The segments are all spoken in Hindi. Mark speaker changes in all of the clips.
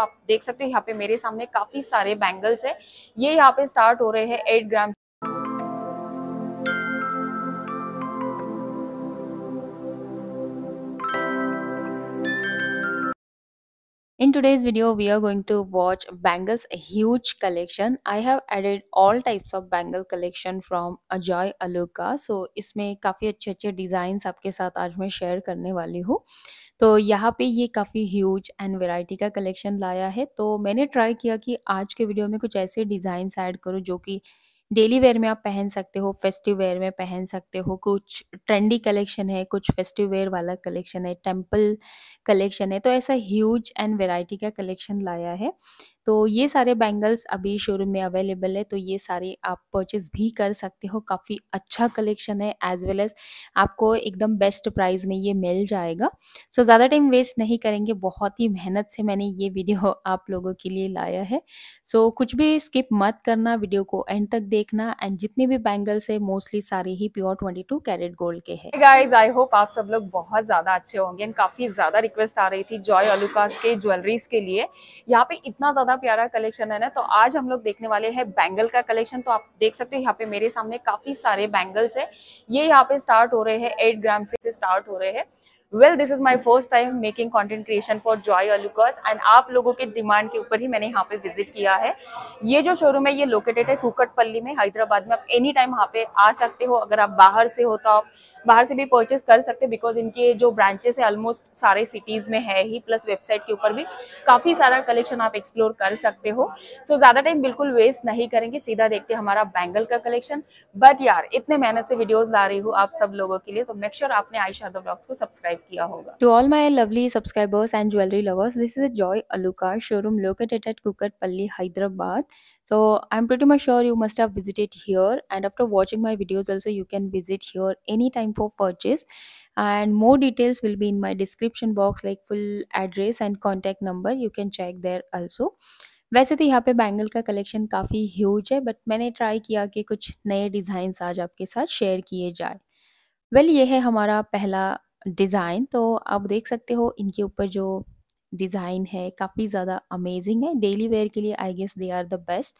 Speaker 1: आप देख सकते हो यहाँ पे मेरे सामने काफी सारे बैंगल्स है ये यहाँ पे स्टार्ट हो रहे हैं eight gram In today's video, we are going to watch bangles huge collection. I have added all types of bangle collection from Ajoy Aluka. So इसमें काफ़ी अच्छे अच्छे डिज़ाइंस आपके साथ आज मैं शेयर करने वाली हूँ तो यहाँ पे ये काफ़ी ह्यूज एंड वेराइटी का कलेक्शन लाया है तो मैंने ट्राई किया कि आज के वीडियो में कुछ ऐसे डिज़ाइंस ऐड करूँ जो कि डेली वेयर में आप पहन सकते हो फेस्टिव वेयर में पहन सकते हो कुछ ट्रेंडी कलेक्शन है कुछ फेस्टिव वेयर वाला कलेक्शन है टेम्पल कलेक्शन है तो ऐसा ह्यूज एंड वेराइटी का कलेक्शन लाया है तो ये सारे बैंगल्स अभी शोरूम में अवेलेबल है तो ये सारे आप परचेज भी कर सकते हो काफ़ी अच्छा कलेक्शन है एज वेल एज आपको एकदम बेस्ट प्राइस में ये मिल जाएगा सो so, ज़्यादा टाइम वेस्ट नहीं करेंगे बहुत ही मेहनत से मैंने ये वीडियो आप लोगों के लिए लाया है सो so, कुछ भी स्किप मत करना वीडियो को एंड तक देखना एंड जितने भी बैंगल्स है मोस्टली सारे ही pure twenty two carat gold के है गाइज आई होप आप सब लोग बहुत ज़्यादा अच्छे होंगे एंड काफ़ी ज़्यादा रिक्वेस्ट आ रही थी जॉय अलुकास के ज्वेलरीज के लिए यहाँ पे इतना ज़्यादा बड़ा प्यारा कलेक्शन है ना तो आज हम लोग देखने वाले हैं बैंगल का कलेक्शन तो आप देख सकते हो यहाँ पे मेरे सामने काफी सारे बैंगल्स है ये यहाँ पे स्टार्ट हो रहे हैं एट ग्राम से स्टार्ट हो रहे हैं well this is my first time making content creation for Joy Alukkas and आप लोगों के डिमांड के ऊपर ही मैंने यहाँ पे विजिट किया है ये जो शोरूम है ये लोकेटेड है कुकटपल्ली में हैदराबाद में आप एनी टाइम यहाँ पे आ सकते हो अगर आप बाहर से हो तो आप बाहर से भी परचेस कर सकते हैं बिकॉज इनके जो ब्रांचेस है ऑलमोस्ट सारे सिटीज़ में है ही प्लस वेबसाइट के ऊपर भी काफ़ी सारा कलेक्शन आप एक्सप्लोर कर सकते हो सो so, ज़्यादा टाइम बिल्कुल वेस्ट नहीं करेंगे सीधा देखते हमारा बैंगल का कलेक्शन बट यार इतने मेहनत से वीडियोज़ ला रही हूँ आप सब लोगों के लिए तो मेक श्योर आपने आयशा शादा ब्लॉग्स को सब्सक्राइब किया होगा to all my lovely subscribers and jewellery lovers this is a Joy Alukkas showroom located at Palli Hyderabad so i'm pretty much sure you must have visited here and after watching my videos also you can visit here anytime for purchase and more details will be in my description box like full address and contact number you can check there also वैसे तो यहाँ पे बैंगल का कलेक्शन काफ़ी ह्यूज है बट मैंने ट्राई किया कि कुछ नए डिज़ाइंस आज आपके साथ शेयर किए जाए वेल well, ये है हमारा पहला डिज़ाइन तो आप देख सकते हो इनके ऊपर जो डिज़ाइन है काफ़ी ज़्यादा अमेजिंग है डेली वेयर के लिए I guess they are the best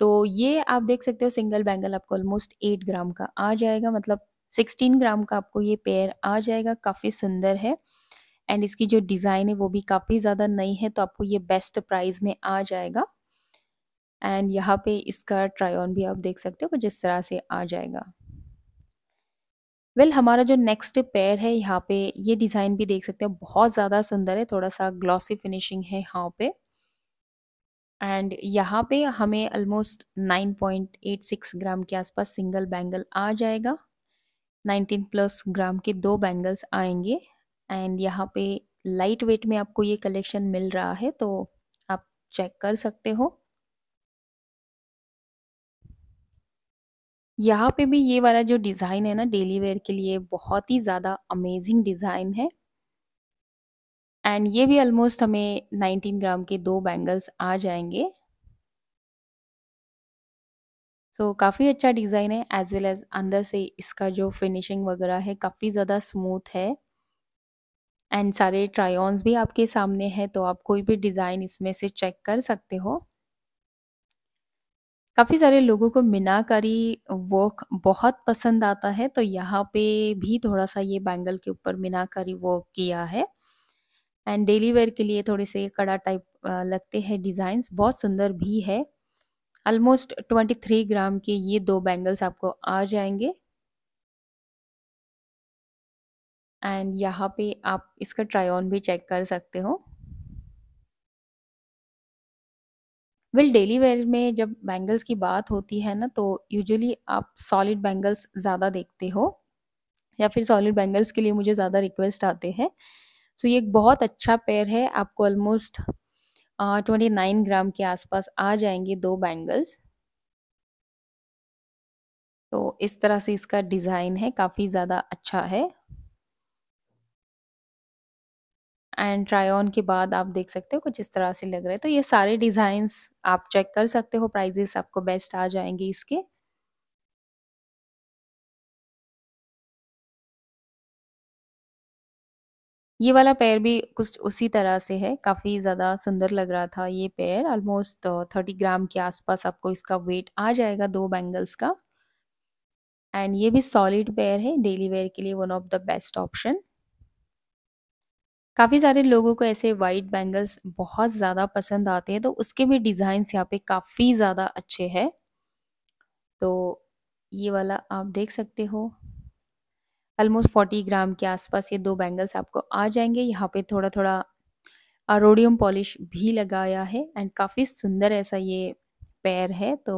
Speaker 1: तो ये आप देख सकते हो सिंगल बैंगल आपको ऑलमोस्ट एट ग्राम का आ जाएगा मतलब सिक्सटीन ग्राम का आपको ये पेयर आ जाएगा काफ़ी सुंदर है एंड इसकी जो डिज़ाइन है वो भी काफ़ी ज़्यादा नई है तो आपको ये बेस्ट प्राइस में आ जाएगा एंड यहाँ पे इसका ट्राई ऑन भी आप देख सकते हो जिस तरह से आ जाएगा वेल well, हमारा जो नेक्स्ट पेयर है यहाँ पे ये डिज़ाइन भी देख सकते हैं बहुत ज़्यादा सुंदर है थोड़ा सा ग्लॉसी फिनिशिंग है यहाँ पे एंड यहाँ पे हमें ऑलमोस्ट 9.86 ग्राम के आसपास सिंगल बैंगल आ जाएगा 19 प्लस ग्राम के दो बैंगल्स आएंगे एंड यहाँ पे लाइट वेट में आपको ये कलेक्शन मिल रहा है तो आप चेक कर सकते हो यहाँ पे भी ये वाला जो डिज़ाइन है ना डेली वेयर के लिए बहुत ही ज़्यादा अमेजिंग डिज़ाइन है एंड ये भी ऑलमोस्ट हमें 19 ग्राम के दो बैंगल्स आ जाएंगे सो so, काफ़ी अच्छा डिज़ाइन है एज वेल एज अंदर से इसका जो फिनिशिंग वगैरह है काफ़ी ज़्यादा स्मूथ है एंड सारे ट्रायन्स भी आपके सामने हैं तो आप कोई भी डिज़ाइन इसमें से चेक कर सकते हो काफ़ी सारे लोगों को मीनाकारी वर्क बहुत पसंद आता है तो यहाँ पे भी थोड़ा सा ये बैंगल के ऊपर मीनाकारी वर्क किया है एंड डेली वेयर के लिए थोड़े से कड़ा टाइप लगते हैं डिज़ाइंस बहुत सुंदर भी है ऑलमोस्ट 23 ग्राम के ये दो बैंगल्स आपको आ जाएंगे एंड यहाँ पे आप इसका ट्राई ऑन भी चेक कर सकते हो वेल डेली वेयर में जब बैंगल्स की बात होती है ना तो यूजुअली आप सॉलिड बैंगल्स ज़्यादा देखते हो या फिर सॉलिड बैंगल्स के लिए मुझे ज़्यादा रिक्वेस्ट आते हैं सो ये एक बहुत अच्छा पेयर है आपको ऑलमोस्ट ट्वेंटी नाइन ग्राम के आसपास आ जाएंगे दो बैंगल्स तो इस तरह से इसका डिज़ाइन है काफ़ी ज़्यादा अच्छा है एंड ट्राई ऑन के बाद आप देख सकते हो कुछ इस तरह से लग रहा है तो ये सारे डिज़ाइंस आप चेक कर सकते हो प्राइजेस आपको बेस्ट आ जाएंगे इसके ये वाला पैर भी कुछ उसी तरह से है काफ़ी ज़्यादा सुंदर लग रहा था ये पेयर ऑलमोस्ट थर्टी ग्राम के आसपास आपको इसका वेट आ जाएगा दो बैंगल्स का एंड ये भी सॉलिड पेयर है डेली वेयर के लिए one of the best option काफ़ी सारे लोगों को ऐसे वाइट बैंगल्स बहुत ज़्यादा पसंद आते हैं तो उसके भी डिज़ाइंस यहाँ पे काफ़ी ज़्यादा अच्छे हैं तो ये वाला आप देख सकते हो ऑलमोस्ट फोर्टी ग्राम के आसपास ये दो बैंगल्स आपको आ जाएंगे यहाँ पे थोड़ा थोड़ा अरोडियम पॉलिश भी लगाया है एंड काफ़ी सुंदर ऐसा ये पैर है तो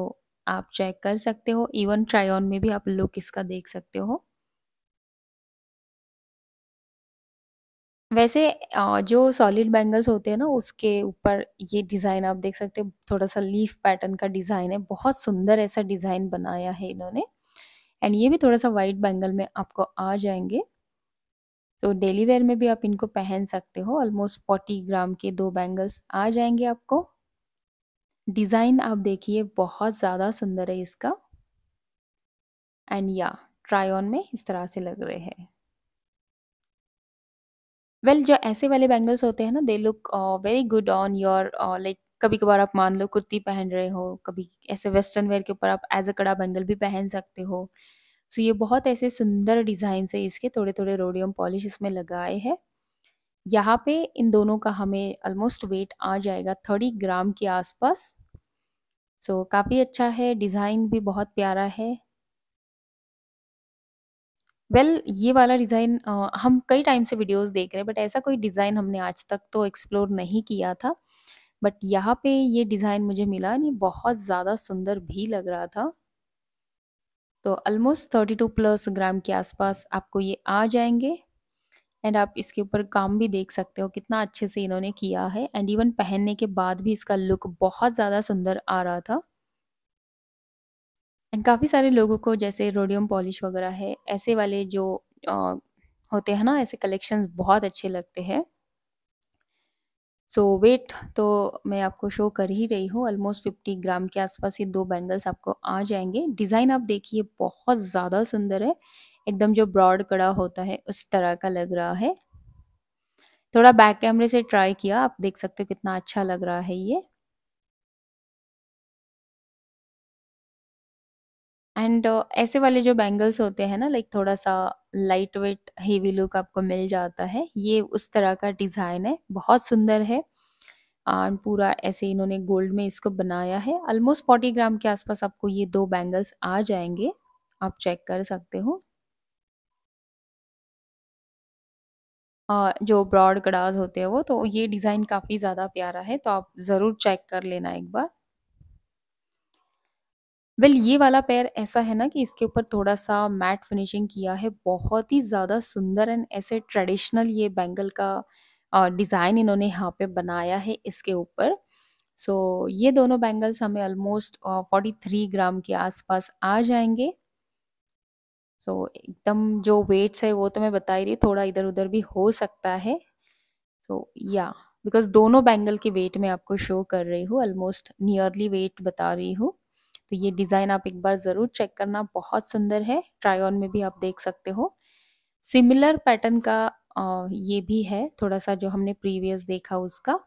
Speaker 1: आप चेक कर सकते हो इवन ट्राई ऑन में भी आप लुक इसका देख सकते हो वैसे जो सॉलिड बैंगल्स होते हैं ना उसके ऊपर ये डिज़ाइन आप देख सकते हो थोड़ा सा लीफ पैटर्न का डिज़ाइन है बहुत सुंदर ऐसा डिज़ाइन बनाया है इन्होंने एंड ये भी थोड़ा सा वाइट बैंगल में आपको आ जाएंगे तो डेली वेयर में भी आप इनको पहन सकते हो ऑलमोस्ट फोर्टी ग्राम के दो बैंगल्स आ जाएंगे आपको डिज़ाइन आप देखिए बहुत ज़्यादा सुंदर है इसका एंड या ट्राई ऑन में इस तरह से लग रहे हैं वेल well, जो ऐसे वाले बैंगल्स होते हैं ना they look very good on your like कभी कभार आप मान लो कुर्ती पहन रहे हो कभी ऐसे वेस्टर्न वेयर के ऊपर आप एज अ कड़ा बैंगल भी पहन सकते हो सो so, ये बहुत ऐसे सुंदर डिज़ाइन है इसके थोड़े थोड़े रोडियम पॉलिश इसमें लगाए हैं यहाँ पे इन दोनों का हमें ऑलमोस्ट वेट आ जाएगा थर्टी ग्राम के आसपास सो so, काफ़ी अच्छा है डिज़ाइन भी बहुत प्यारा है वेल well, ये वाला डिज़ाइन हम कई टाइम से वीडियोस देख रहे हैं बट ऐसा कोई डिज़ाइन हमने आज तक तो एक्सप्लोर नहीं किया था बट यहाँ पे ये डिज़ाइन मुझे मिला नहीं बहुत ज़्यादा सुंदर भी लग रहा था तो almost thirty two plus gram के आसपास आपको ये आ जाएंगे एंड आप इसके ऊपर काम भी देख सकते हो कितना अच्छे से इन्होंने किया है एंड इवन पहनने के बाद भी इसका लुक बहुत ज़्यादा सुंदर आ रहा था एंड काफ़ी सारे लोगों को जैसे रोडियम पॉलिश वगैरह है ऐसे वाले जो आ, होते हैं ना ऐसे कलेक्शन बहुत अच्छे लगते हैं सो so, वेट तो मैं आपको शो कर ही रही हूँ ऑलमोस्ट फिफ्टी ग्राम के आसपास ये दो बैंगल्स आपको आ जाएंगे डिज़ाइन आप देखिए बहुत ज़्यादा सुंदर है एकदम जो ब्रॉड कड़ा होता है उस तरह का लग रहा है थोड़ा बैक कैमरे से ट्राई किया आप देख सकते हो कितना अच्छा लग रहा है ये एंड uh, ऐसे वाले जो बैंगल्स होते हैं ना लाइक थोड़ा सा लाइट वेट हेवी लुक आपको मिल जाता है ये उस तरह का डिज़ाइन है बहुत सुंदर है एंड पूरा ऐसे इन्होंने गोल्ड में इसको बनाया है ऑलमोस्ट फोर्टी ग्राम के आसपास आपको ये दो बैंगल्स आ जाएंगे आप चेक कर सकते हो जो ब्रॉड कड़ाज होते हैं वो तो ये डिज़ाइन काफ़ी ज़्यादा प्यारा है तो आप ज़रूर चेक कर लेना एक बार वेल well, ये वाला पैर ऐसा है ना कि इसके ऊपर थोड़ा सा मैट फिनिशिंग किया है बहुत ही ज़्यादा सुंदर एंड ऐसे ट्रेडिशनल ये बैंगल का डिज़ाइन इन्होंने यहाँ पे बनाया है इसके ऊपर सो so, ये दोनों बैंगल्स हमें ऑलमोस्ट फोर्टी थ्री ग्राम के आसपास आ जाएंगे सो so, एकदम जो वेट्स है वो तो मैं बता ही रही थोड़ा इधर उधर भी हो सकता है सो या बिकॉज दोनों बैंगल के वेट में आपको शो कर रही हूँ ऑलमोस्ट नियरली वेट बता रही हूँ तो ये डिज़ाइन आप एक बार ज़रूर चेक करना बहुत सुंदर है ट्राई ऑन में भी आप देख सकते हो सिमिलर पैटर्न का ये भी है थोड़ा सा जो हमने प्रीवियस देखा उसका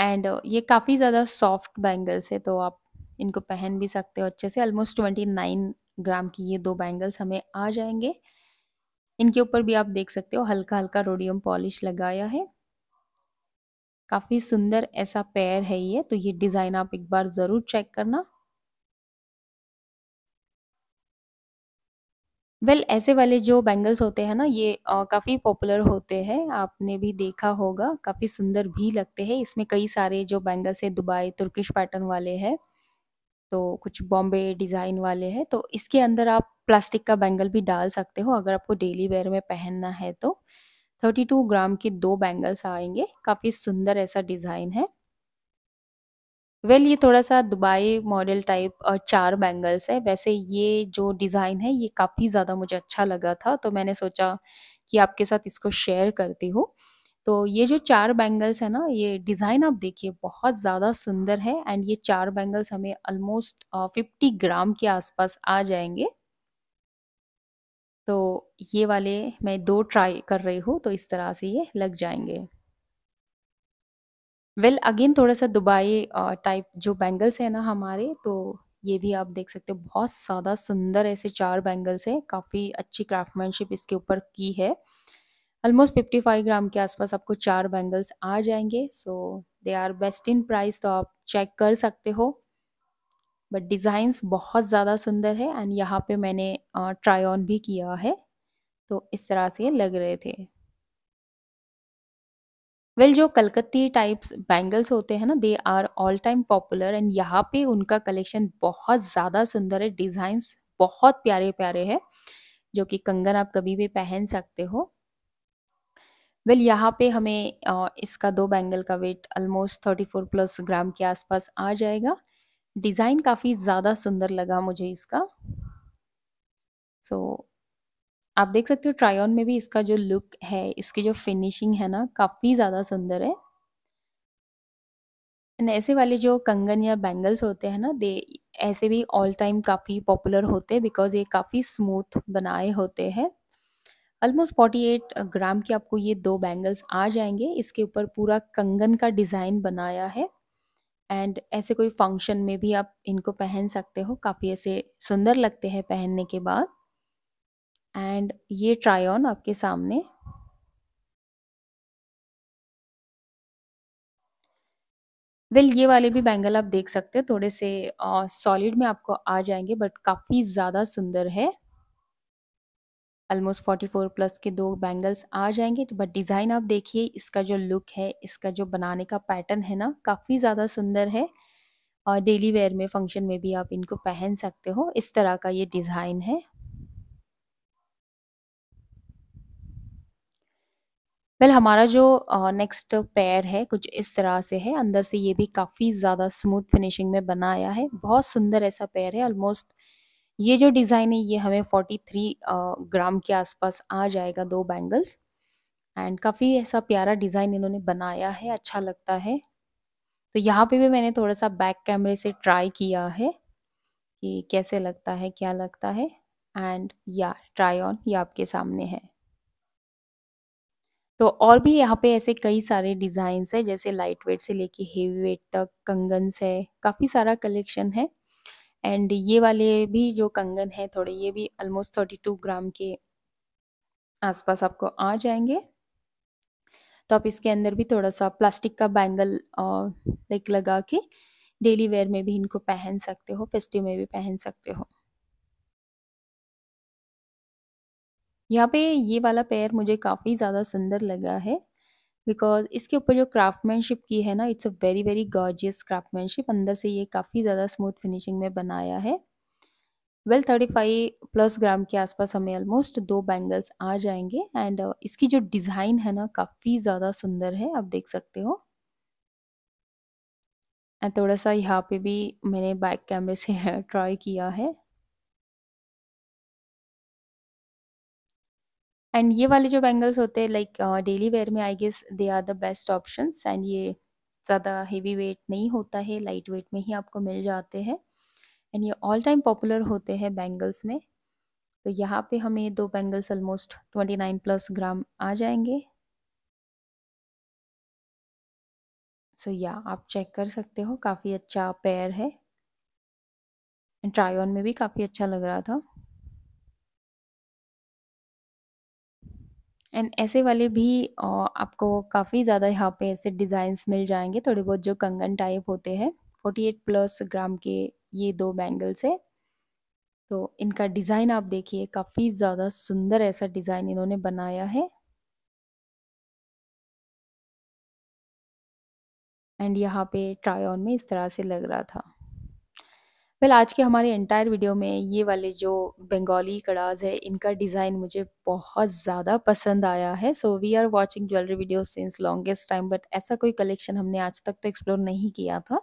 Speaker 1: एंड ये काफ़ी ज़्यादा सॉफ्ट बैंगल्स है तो आप इनको पहन भी सकते हो अच्छे से ऑलमोस्ट ट्वेंटी नाइन ग्राम की ये दो बैंगल्स हमें आ जाएंगे इनके ऊपर भी आप देख सकते हो हल्का हल्का रोडियम पॉलिश लगाया है काफ़ी सुंदर ऐसा पैर है ये तो ये डिज़ाइन आप एक बार ज़रूर चेक करना वेल well, ऐसे वाले जो बैंगल्स होते हैं ना ये काफ़ी पॉपुलर होते हैं आपने भी देखा होगा काफ़ी सुंदर भी लगते हैं इसमें कई सारे जो बैंगल्स है दुबई तुर्किश पैटर्न वाले हैं तो कुछ बॉम्बे डिज़ाइन वाले हैं तो इसके अंदर आप प्लास्टिक का बैंगल भी डाल सकते हो अगर आपको डेली वेयर में पहनना है तो थर्टी ग्राम के दो बैंगल्स आएंगे काफ़ी सुंदर ऐसा डिज़ाइन है वेल well, ये थोड़ा सा दुबई मॉडल टाइप और चार बैंगल्स है वैसे ये जो डिज़ाइन है ये काफ़ी ज़्यादा मुझे अच्छा लगा था तो मैंने सोचा कि आपके साथ इसको शेयर करती हूँ तो ये जो चार बैंगल्स है ना ये डिज़ाइन आप देखिए बहुत ज़्यादा सुंदर है एंड ये चार बैंगल्स हमें ऑलमोस्ट फिफ्टी ग्राम के आसपास आ जाएंगे तो ये वाले मैं दो ट्राई कर रही हूँ तो इस तरह से ये लग जाएंगे वेल अगेन थोड़ा सा दुबई टाइप जो बैंगल्स है ना हमारे तो ये भी आप देख सकते हो बहुत ज़्यादा सुंदर ऐसे चार बैंगल्स हैं काफ़ी अच्छी क्राफ्टमैनशिप इसके ऊपर की है ऑलमोस्ट फाइव ग्राम के आसपास आपको चार बैंगल्स आ जाएंगे so they are best in price तो आप चेक कर सकते हो बट डिज़ाइंस बहुत ज़्यादा सुंदर है एंड यहाँ पे मैंने ट्राई ऑन भी किया है तो इस तरह से लग रहे थे वेल well, जो कलकत्ती टाइप्स बैंगल्स होते हैं ना they are all time popular and यहाँ पे उनका कलेक्शन बहुत ज़्यादा सुंदर है डिज़ाइंस बहुत प्यारे प्यारे हैं जो कि कंगन आप कभी भी पहन सकते हो वेल well, यहाँ पे हमें इसका दो बैंगल का weight almost thirty four plus gram के आसपास आ जाएगा डिज़ाइन काफ़ी ज़्यादा सुंदर लगा मुझे इसका सो so, आप देख सकते हो ट्रायन में भी इसका जो लुक है इसकी जो फिनिशिंग है ना काफ़ी ज़्यादा सुंदर है ऐसे वाले जो कंगन या बैंगल्स होते हैं ना दे ऐसे भी ऑल टाइम काफ़ी पॉपुलर होते हैं बिकॉज ये काफ़ी स्मूथ बनाए होते हैं ऑलमोस्ट फोर्टी एट ग्राम के आपको ये दो बैंगल्स आ जाएंगे इसके ऊपर पूरा कंगन का डिज़ाइन बनाया है एंड ऐसे कोई फंक्शन में भी आप इनको पहन सकते हो काफ़ी ऐसे सुंदर लगते हैं पहनने के बाद एंड ये ट्राई ऑन आपके सामने वेल well, ये वाले भी बैंगल आप देख सकते हैं थोड़े से सॉलिड में आपको आ जाएंगे बट काफ़ी ज़्यादा सुंदर है ऑलमोस्ट फोर्टी फोर प्लस के दो बैंगल्स आ जाएंगे बट डिज़ाइन आप देखिए इसका जो लुक है इसका जो बनाने का पैटर्न है ना काफ़ी ज़्यादा सुंदर है और डेली वेयर में फंक्शन में भी आप इनको पहन सकते हो इस तरह का ये डिज़ाइन है वेल well, हमारा जो नेक्स्ट uh, पैर है कुछ इस तरह से है अंदर से ये भी काफ़ी ज़्यादा स्मूथ फिनिशिंग में बनाया है बहुत सुंदर ऐसा पैर है ऑलमोस्ट ये जो डिज़ाइन है ये हमें 43 ग्राम के आसपास आ जाएगा दो बैंगल्स एंड काफ़ी ऐसा प्यारा डिज़ाइन इन्होंने बनाया है अच्छा लगता है तो यहाँ पे भी मैंने थोड़ा सा बैक कैमरे से ट्राई किया है कि कैसे लगता है क्या लगता है एंड या ट्राई ऑन ये आपके सामने है तो और भी यहाँ पे ऐसे कई सारे डिज़ाइंस है जैसे लाइट वेट से लेके हेवी वेट तक कंगन्स है काफ़ी सारा कलेक्शन है एंड ये वाले भी जो कंगन है थोड़े ये भी ऑलमोस्ट थर्टी टू ग्राम के आसपास आपको आ जाएंगे तो आप इसके अंदर भी थोड़ा सा प्लास्टिक का बैंगल लाइक लगा के डेली वेयर में भी इनको पहन सकते हो फेस्टिव में भी पहन सकते हो यहाँ पे ये वाला पेयर मुझे काफ़ी ज़्यादा सुंदर लगा है बिकॉज इसके ऊपर जो क्राफ्टमैनशिप की है ना it's a very very gorgeous craftsmanship अंदर से ये काफ़ी ज़्यादा स्मूथ फिनिशिंग में बनाया है well thirty five plus gram के आसपास हमें ऑलमोस्ट दो बैंगल्स आ जाएंगे एंड uh, इसकी जो डिज़ाइन है ना काफ़ी ज़्यादा सुंदर है आप देख सकते हो एंड थोड़ा सा यहाँ पे भी मैंने बैक कैमरे से ट्राई किया है एंड ये वाले जो बैंगल्स होते हैं लाइक डेली वेयर में I guess they are the best option and ये ज़्यादा हेवी वेट नहीं होता है लाइट वेट में ही आपको मिल जाते हैं एंड ये ऑल टाइम पॉपुलर होते हैं बैंगल्स में तो यहाँ पे हमें दो bangles almost twenty nine plus gram आ जाएंगे सो so, या yeah, आप चेक कर सकते हो काफ़ी अच्छा पेयर है ट्राई ऑन में भी काफ़ी अच्छा लग रहा था एंड ऐसे वाले भी आपको काफ़ी ज़्यादा यहाँ पे ऐसे डिज़ाइंस मिल जाएंगे थोड़े बहुत जो कंगन टाइप होते हैं 48 प्लस ग्राम के ये दो बैंगल्स है तो इनका डिज़ाइन आप देखिए काफ़ी ज़्यादा सुंदर ऐसा डिज़ाइन इन्होंने बनाया है एंड यहाँ पे ट्राई ऑन में इस तरह से लग रहा था वेल आज के हमारे एंटायर वीडियो में ये वाले जो बंगाली कड़ाज है इनका डिज़ाइन मुझे बहुत ज़्यादा पसंद आया है so we are watching jewellery video since longest time but ऐसा कोई कलेक्शन हमने आज तक तो एक्सप्लोर नहीं किया था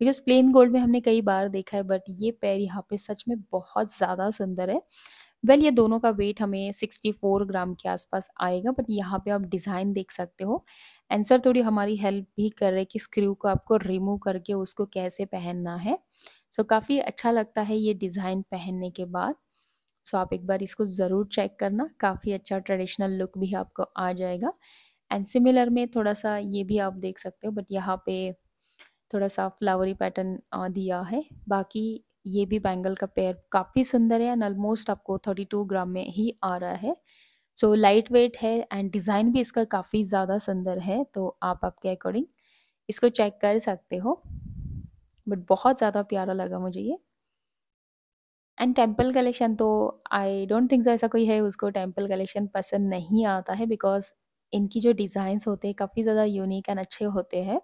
Speaker 1: बिकॉज प्लेन गोल्ड में हमने कई बार देखा है बट ये पैर यहाँ पे सच में बहुत ज़्यादा सुंदर है वेल well, ये दोनों का वेट हमें 64 ग्राम के आसपास आएगा बट यहाँ पे आप डिज़ाइन देख सकते हो एंसर थोड़ी हमारी हेल्प भी कर रहे कि स्क्रू को आपको रिमूव करके उसको कैसे पहनना है सो so, काफ़ी अच्छा लगता है ये डिज़ाइन पहनने के बाद सो so, आप एक बार इसको ज़रूर चेक करना काफ़ी अच्छा ट्रेडिशनल लुक भी आपको आ जाएगा एंड सिमिलर में थोड़ा सा ये भी आप देख सकते हो बट यहाँ पे थोड़ा सा फ्लावरी पैटर्न दिया है बाकी ये भी बैंगल का पेयर काफ़ी सुंदर है एंड ऑलमोस्ट आपको 32 ग्राम में ही आ रहा है सो लाइट वेट है एंड डिज़ाइन भी इसका काफ़ी ज़्यादा सुंदर है तो आप आपके अकॉर्डिंग इसको चेक कर सकते हो बट बहुत ज़्यादा प्यारा लगा मुझे ये एंड टेम्पल कलेक्शन तो आई डोंट थिंक ऐसा कोई है उसको टेम्पल कलेक्शन पसंद नहीं आता है बिकॉज इनकी जो डिज़ाइंस होते हैं काफ़ी ज़्यादा यूनिक एंड अच्छे होते हैं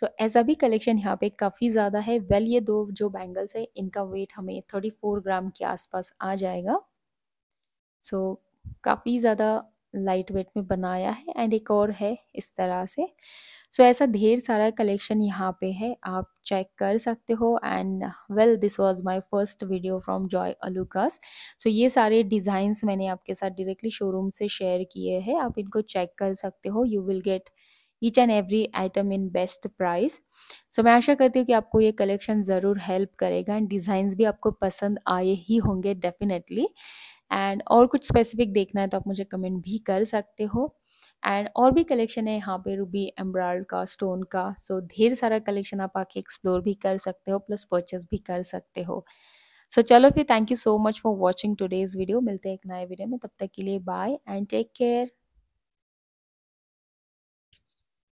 Speaker 1: सो so, ऐसा भी कलेक्शन यहाँ पे काफ़ी ज़्यादा है वेल well, ये दो जो बैंगल्स है इनका वेट हमें थर्टी फोर ग्राम के आसपास आ जाएगा सो so, काफ़ी ज़्यादा लाइट वेट में बनाया है एंड एक और है इस तरह से सो so, ऐसा ढेर सारा कलेक्शन यहाँ पे है आप चेक कर सकते हो and well this was my first video from Joy Alukkas so ये सारे डिज़ाइंस मैंने आपके साथ डायरेक्टली शोरूम से शेयर किए हैं आप इनको चेक कर सकते हो you will get each and every item in best price so मैं आशा करती हूँ कि आपको ये कलेक्शन ज़रूर हेल्प करेगा एंड डिज़ाइंस भी आपको पसंद आए ही होंगे डेफिनेटली एंड और कुछ स्पेसिफिक देखना है तो आप मुझे कमेंट भी कर सकते हो एंड और भी कलेक्शन है यहाँ पे रूबी एम्ब्रॉयड का स्टोन का सो so, ढेर सारा कलेक्शन आप आके एक्सप्लोर भी कर सकते हो प्लस परचेस भी कर सकते हो सो so, चलो फिर thank you so much for watching today's video मिलते हैं एक नए वीडियो में तब तक के लिए बाय एंड टेक केयर